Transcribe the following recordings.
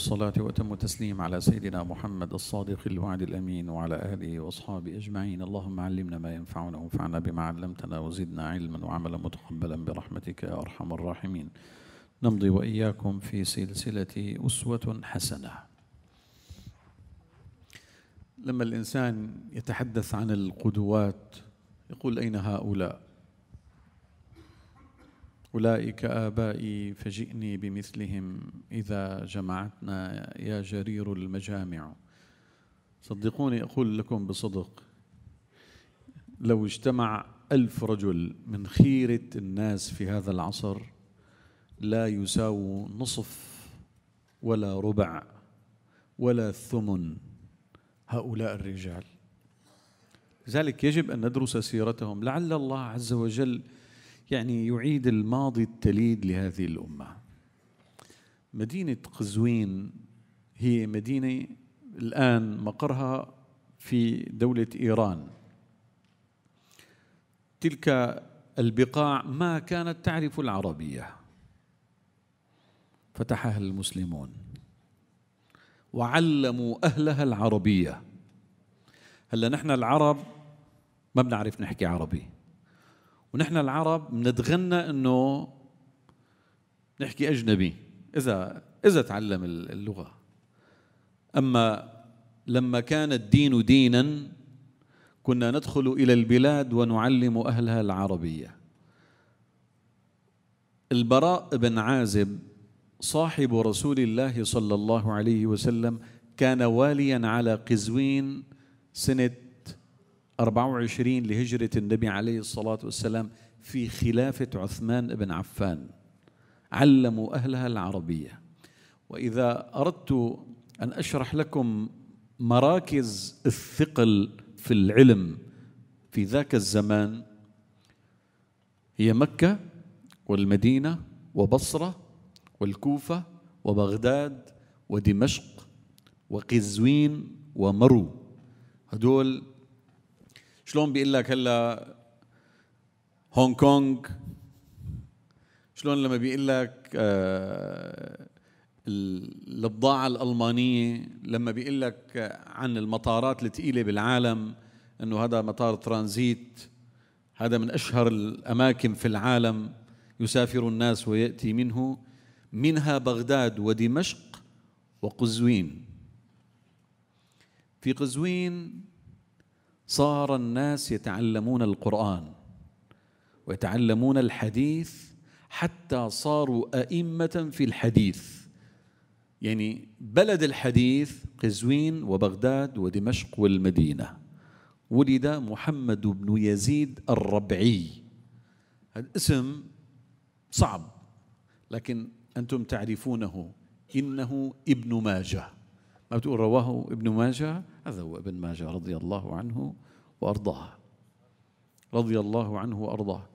الصلاة وأتم التسليم على سيدنا محمد الصادق الوعد الأمين وعلى آله وأصحابه أجمعين اللهم علمنا ما ينفعنا وانفعنا بما علمتنا وزدنا علما وعملا متقبلا برحمتك يا أرحم الراحمين نمضي وإياكم في سلسلة أسوة حسنة لما الإنسان يتحدث عن القدوات يقول أين هؤلاء أولئك آبائي فجئني بمثلهم إذا جمعتنا يا جرير المجامع صدقوني أقول لكم بصدق لو اجتمع ألف رجل من خيرة الناس في هذا العصر لا يساووا نصف ولا ربع ولا ثمن هؤلاء الرجال لذلك يجب أن ندرس سيرتهم لعل الله عز وجل يعني يعيد الماضي التليد لهذه الأمة مدينة قزوين هي مدينة الآن مقرها في دولة إيران تلك البقاع ما كانت تعرف العربية فتحها المسلمون وعلموا أهلها العربية هلا نحن العرب ما بنعرف نحكي عربي ونحن العرب بنتغنى انه نحكي اجنبي اذا اذا تعلم اللغه اما لما كان الدين دينا كنا ندخل الى البلاد ونعلم اهلها العربيه البراء بن عازب صاحب رسول الله صلى الله عليه وسلم كان واليا على قزوين سنه 24 لهجرة النبي عليه الصلاة والسلام في خلافة عثمان بن عفان علموا أهلها العربية وإذا أردت أن أشرح لكم مراكز الثقل في العلم في ذاك الزمان هي مكة والمدينة وبصرة والكوفة وبغداد ودمشق وقزوين ومرو هدول شلون بيقول لك هلا هونغ كونغ شلون لما بيقول لك آه، البضاعة الألمانية لما بيقول لك عن المطارات الثقيلة بالعالم أنه هذا مطار ترانزيت هذا من أشهر الأماكن في العالم يسافر الناس ويأتي منه منها بغداد ودمشق وقزوين في قزوين صار الناس يتعلمون القرآن ويتعلمون الحديث حتى صاروا أئمة في الحديث يعني بلد الحديث قزوين وبغداد ودمشق والمدينة ولد محمد بن يزيد الربعي هذا اسم صعب لكن أنتم تعرفونه إنه ابن ماجه ما بتقول رواه ابن ماجه هذا هو ابن ماجه رضي الله عنه وأرضاه رضي الله عنه وأرضاه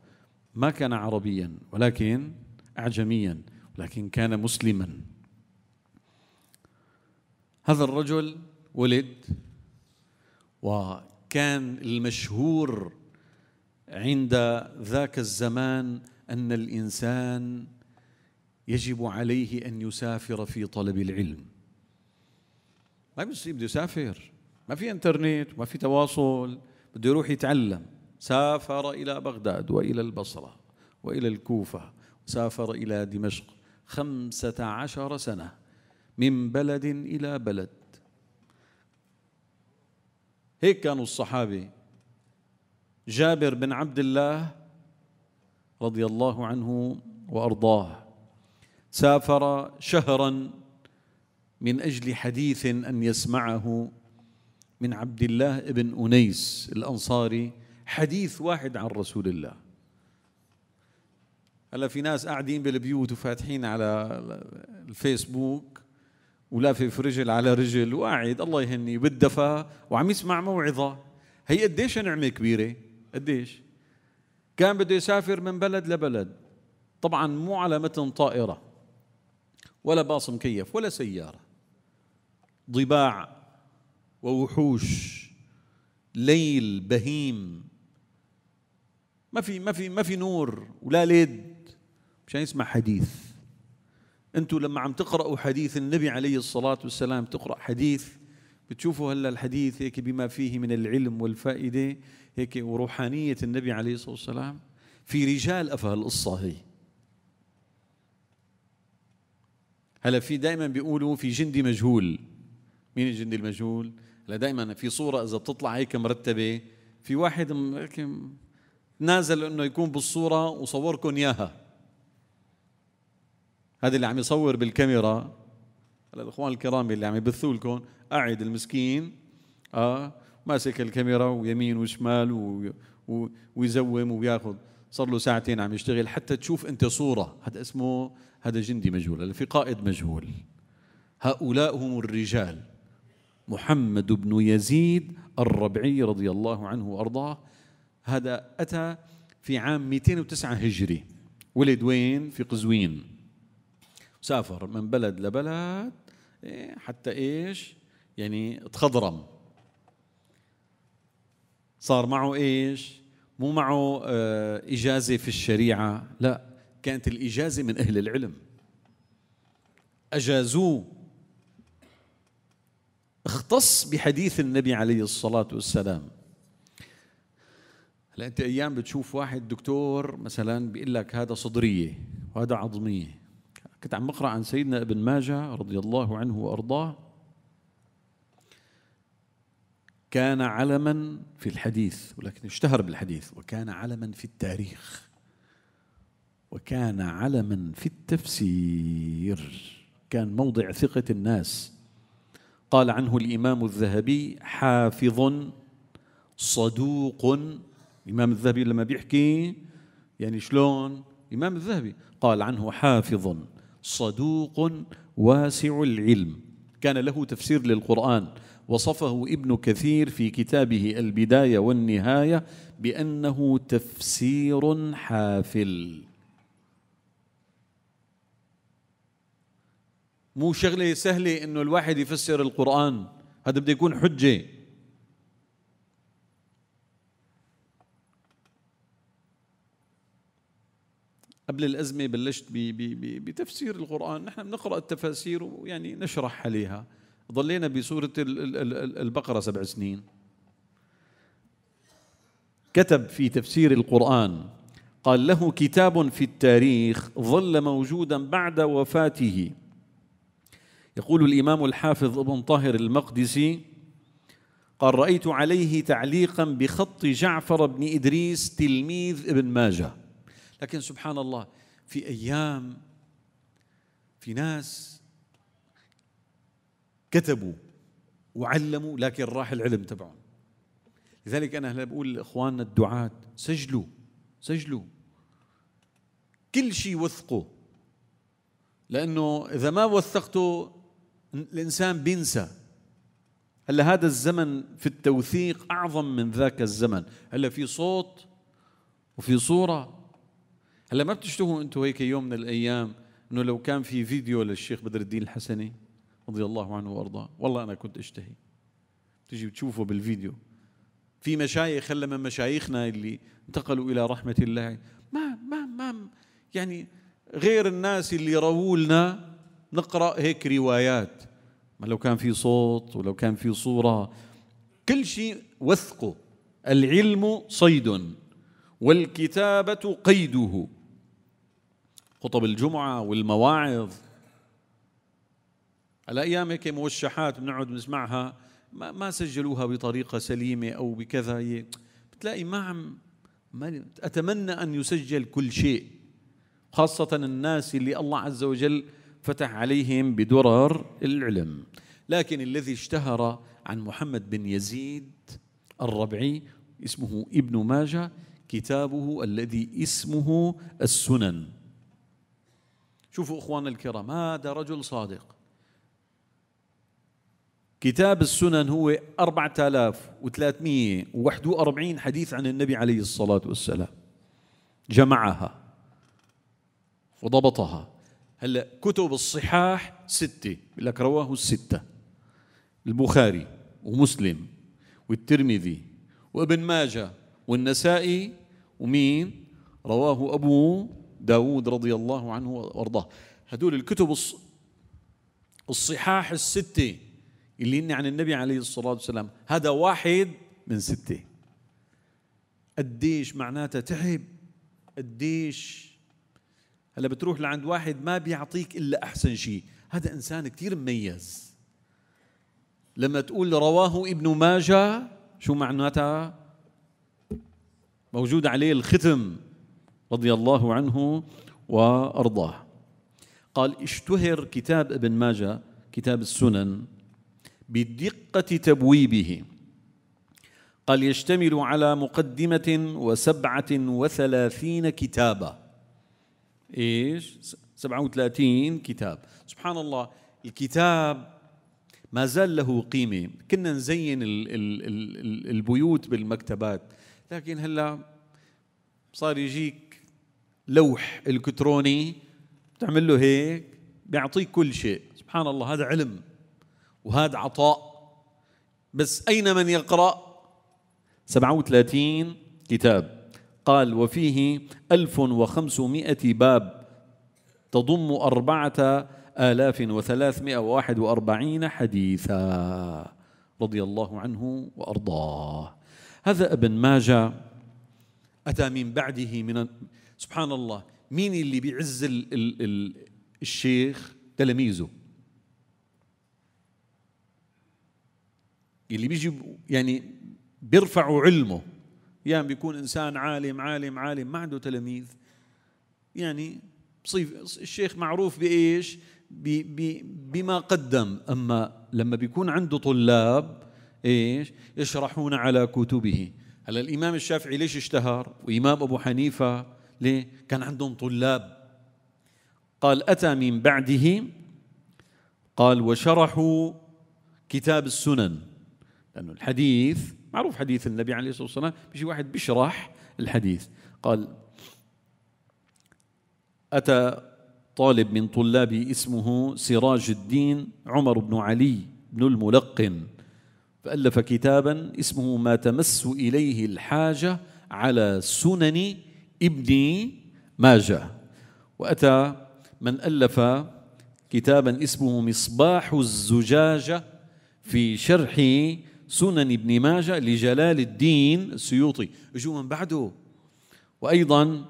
ما كان عربيا ولكن أعجميا ولكن كان مسلما هذا الرجل ولد وكان المشهور عند ذاك الزمان أن الإنسان يجب عليه أن يسافر في طلب العلم ما بيصير بده يسافر ما في انترنت ما في تواصل بده يروح يتعلم سافر إلى بغداد وإلى البصرة وإلى الكوفة سافر إلى دمشق خمسة عشر سنة من بلد إلى بلد هيك كانوا الصحابة جابر بن عبد الله رضي الله عنه وأرضاه سافر شهرا من اجل حديث ان يسمعه من عبد الله بن انيس الانصاري حديث واحد عن رسول الله هلا في ناس قاعدين بالبيوت وفاتحين على الفيسبوك ولافف رجل على رجل وقاعد الله يهني بالدفا وعم يسمع موعظه هي قديش نعمه كبيره قديش كان بده يسافر من بلد لبلد طبعا مو على متن طائره ولا باص مكيف ولا سياره ضباع ووحوش ليل بهيم ما في ما في ما في نور ولا ليد مشان يسمع حديث انتم لما عم تقراوا حديث النبي عليه الصلاه والسلام تقرا حديث بتشوفوا هلا الحديث هيك بما فيه من العلم والفائده هيك وروحانيه النبي عليه الصلاه والسلام في رجال افه القصه هي هلا في دائما بيقولوا في جندي مجهول مين الجندي المجهول لا دائما في صوره اذا بتطلع هيك مرتبه في واحد نازل انه يكون بالصوره وصوركم اياها هذا اللي عم يصور بالكاميرا هلا الاخوان الكرام اللي عم يبثوا لكم قاعد المسكين اه ماسك الكاميرا ويمين وشمال و... و... ويزوم وياخذ صار له ساعتين عم يشتغل حتى تشوف انت صوره هذا اسمه هذا جندي مجهول هلا في قائد مجهول هؤلاء هم الرجال محمد بن يزيد الربعي رضي الله عنه وارضاه هذا اتى في عام 209 هجري ولد وين في قزوين سافر من بلد لبلد إيه، حتى ايش يعني تخضرم صار معه ايش مو معه آه، اجازه في الشريعه لا كانت الاجازه من اهل العلم اجازوه اختص بحديث النبي عليه الصلاة والسلام هلا انت ايام بتشوف واحد دكتور مثلا بيقول لك هذا صدريه وهذا عظميه كنت عم بقرا عن سيدنا ابن ماجه رضي الله عنه وارضاه كان علما في الحديث ولكن اشتهر بالحديث وكان علما في التاريخ وكان علما في التفسير كان موضع ثقه الناس قال عنه الإمام الذهبي حافظ صدوق الإمام الذهبي لما بيحكي يعني شلون الإمام الذهبي قال عنه حافظ صدوق واسع العلم كان له تفسير للقرآن وصفه ابن كثير في كتابه البداية والنهاية بأنه تفسير حافل مو شغله سهله انه الواحد يفسر القران هذا بده يكون حجه قبل الأزمة بلشت بتفسير القرآن نحن بنقرأ التفاسير ويعني نشرح عليها ضلينا بسورة البقرة سبع سنين كتب في تفسير القرآن قال له كتاب في التاريخ ظل موجودا بعد وفاته يقول الإمام الحافظ ابن طاهر المقدسي قال رأيت عليه تعليقا بخط جعفر بن إدريس تلميذ ابن ماجه لكن سبحان الله في أيام في ناس كتبوا وعلموا لكن راح العلم تبعهم لذلك أنا هلا بقول لإخواننا الدعاة سجلوا سجلوا كل شيء وثقوا لأنه إذا ما وثقته الانسان بينسى هلا هذا الزمن في التوثيق اعظم من ذاك الزمن هلا في صوت وفي صوره هلا ما بتشتهوا انتم هيك يوم من الايام انه لو كان في فيديو للشيخ بدر الدين الحسني رضي الله عنه وارضاه والله انا كنت اشتهي تجي بتشوفه بالفيديو في مشايخ هلا من مشايخنا اللي انتقلوا الى رحمه الله ما ما ما يعني غير الناس اللي رووا لنا نقرا هيك روايات ما لو كان في صوت ولو كان في صوره كل شيء وثقه العلم صيد والكتابه قيده خطب الجمعه والمواعظ على ايام هيك موشحات بنقعد بنسمعها ما, ما سجلوها بطريقه سليمه او بكذا بتلاقي ما عم ما اتمنى ان يسجل كل شيء خاصه الناس اللي الله عز وجل فتح عليهم بدرر العلم لكن الذي اشتهر عن محمد بن يزيد الربعي اسمه ابن ماجه كتابه الذي اسمه السنن شوفوا اخواننا الكرام هذا رجل صادق كتاب السنن هو 4341 حديث عن النبي عليه الصلاه والسلام جمعها وضبطها هلا كتب الصحاح ستة بيقول لك رواه الستة البخاري ومسلم والترمذي وابن ماجه والنسائي ومين رواه أبو داود رضي الله عنه وارضاه هدول الكتب الصحاح الستة اللي هن عن النبي عليه الصلاة والسلام هذا واحد من ستة قديش معناتها تعب قديش هلا بتروح لعند واحد ما بيعطيك الا احسن شيء هذا انسان كثير مميز لما تقول رواه ابن ماجه شو معناتها موجود عليه الختم رضي الله عنه وارضاه قال اشتهر كتاب ابن ماجه كتاب السنن بدقه تبويبه قال يشتمل على مقدمه وسبعه وثلاثين كتابه ايش 37 كتاب سبحان الله الكتاب ما زال له قيمه كنا نزين الـ الـ الـ البيوت بالمكتبات لكن هلا صار يجيك لوح الكتروني بتعمل له هيك بيعطيك كل شيء سبحان الله هذا علم وهذا عطاء بس أين من يقرأ 37 كتاب قال وفيه ألف وخمسمائة باب تضم أربعة آلاف وثلاثمائة وواحد وأربعين حديثا رضي الله عنه وأرضاه هذا ابن ماجة أتى من بعده من سبحان الله مين اللي بيعز ال ال ال الشيخ تلاميذه اللي بيجي يعني بيرفعوا علمه ايام بيكون انسان عالم عالم عالم ما عنده تلاميذ يعني صيف الشيخ معروف بايش؟ بي بي بما قدم اما لما بيكون عنده طلاب ايش؟ يشرحون على كتبه هلا الامام الشافعي ليش اشتهر؟ وامام ابو حنيفه ليه؟ كان عندهم طلاب قال اتى من بعده قال وشرحوا كتاب السنن لانه الحديث معروف حديث النبي عليه الصلاة والسلام بيجي واحد بيشرح الحديث قال أتى طالب من طلابي اسمه سراج الدين عمر بن علي بن الملقن فألف كتابا اسمه ما تمس إليه الحاجة على سنن ابن ماجه وأتى من ألف كتابا اسمه مصباح الزجاجة في شرح سنن ابن ماجه لجلال الدين السيوطي اجوا من بعده وايضا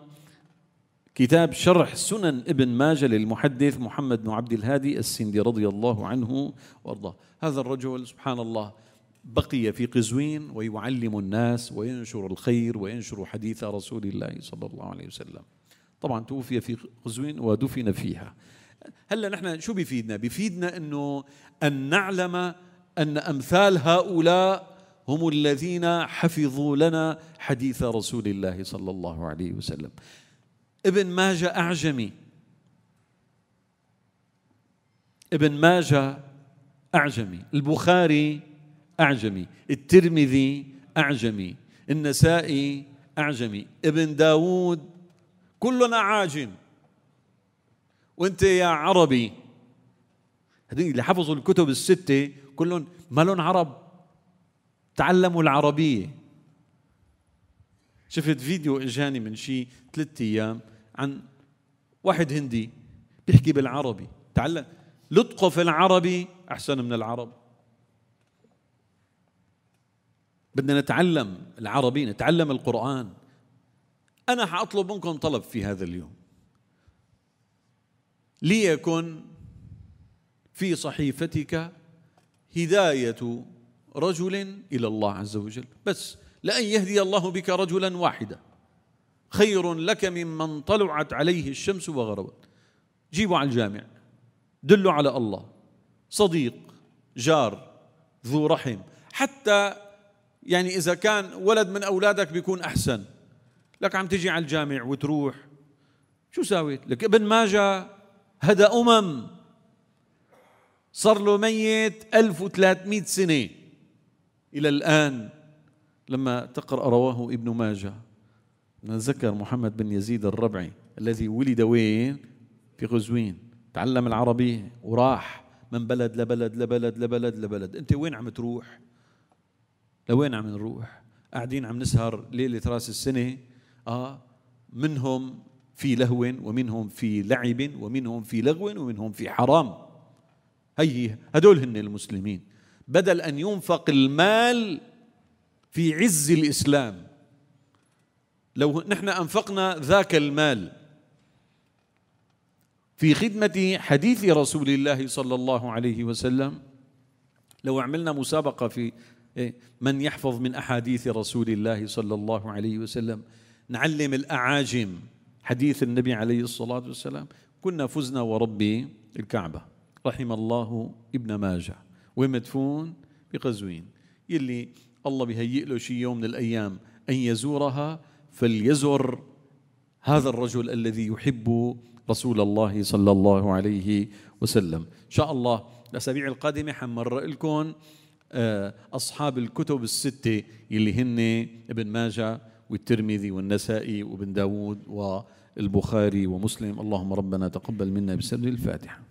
كتاب شرح سنن ابن ماجه للمحدث محمد بن عبد الهادي السندي رضي الله عنه وارضاه هذا الرجل سبحان الله بقي في قزوين ويعلم الناس وينشر الخير وينشر حديث رسول الله صلى الله عليه وسلم طبعا توفي في قزوين ودفن فيها هلا نحن شو بيفيدنا بيفيدنا انه ان نعلم ان امثال هؤلاء هم الذين حفظوا لنا حديث رسول الله صلى الله عليه وسلم ابن ماجه اعجمي ابن ماجه اعجمي البخاري اعجمي الترمذي اعجمي النسائي اعجمي ابن داود كلنا عاجم وانت يا عربي هذول اللي حفظوا الكتب الستة كلهم مالهم عرب تعلموا العربية شفت فيديو اجاني من شي ثلاثة ايام عن واحد هندي بيحكي بالعربي تعلم لطقه في العربي احسن من العرب بدنا نتعلم العربي نتعلم القرآن أنا حأطلب منكم طلب في هذا اليوم ليكن في صحيفتك هداية رجل إلى الله عز وجل بس لأن يهدي الله بك رجلا واحدا خير لك ممن طلعت عليه الشمس وغربت جيبوا على الجامع دلوا على الله صديق جار ذو رحم حتى يعني إذا كان ولد من أولادك بيكون أحسن لك عم تجي على الجامع وتروح شو ساويت لك ابن ما جاء هدى أمم صار له ميت 1300 سنة إلى الآن لما تقرأ رواه ابن ماجه نذكر محمد بن يزيد الربعي الذي ولد وين؟ في غزوين تعلم العربية وراح من بلد لبلد لبلد لبلد لبلد أنت وين عم تروح؟ لوين عم نروح؟ قاعدين عم نسهر ليلة راس السنة آه منهم في لهو ومنهم في لعب ومنهم في لغو ومنهم في حرام هي هدول هن المسلمين بدل أن ينفق المال في عز الإسلام لو نحن أنفقنا ذاك المال في خدمة حديث رسول الله صلى الله عليه وسلم لو عملنا مسابقة في إيه، من يحفظ من أحاديث رسول الله صلى الله عليه وسلم نعلم الأعاجم حديث النبي عليه الصلاة والسلام كنا فزنا وربي الكعبة رحم الله ابن ماجه وين مدفون بقزوين يلي الله بيهيئ له شي يوم من الأيام أن يزورها فليزر هذا الرجل الذي يحب رسول الله صلى الله عليه وسلم إن شاء الله الأسابيع القادمة حمر لكم آه، أصحاب الكتب الستة اللي هن ابن ماجة والترمذي والنسائي وابن داود والبخاري ومسلم اللهم ربنا تقبل منا بسر الفاتحة